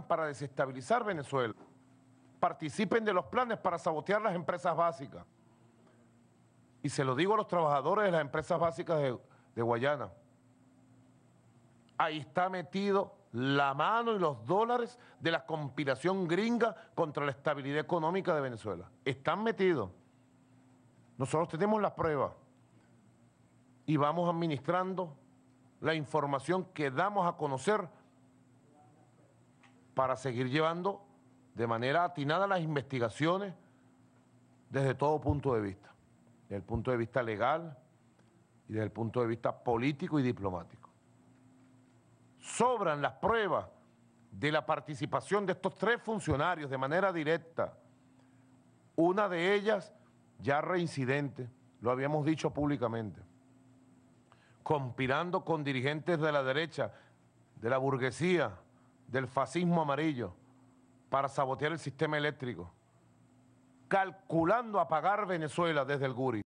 para desestabilizar Venezuela, participen de los planes para sabotear las empresas básicas. Y se lo digo a los trabajadores de las empresas básicas de, Guayana. Ahí está metido la mano y los dólares de la conspiración gringa contra la estabilidad económica de Venezuela. Están metidos. Nosotros tenemos las pruebas y vamos administrando la información que damos a conocer para seguir llevando de manera atinada las investigaciones desde todo punto de vista, desde el punto de vista legal y desde el punto de vista político y diplomático. Sobran las pruebas de la participación de estos tres funcionarios de manera directa, una de ellas ya reincidente, lo habíamos dicho públicamente, conspirando con dirigentes de la derecha, de la burguesía, del fascismo amarillo para sabotear el sistema eléctrico, calculando apagar Venezuela desde el Guri.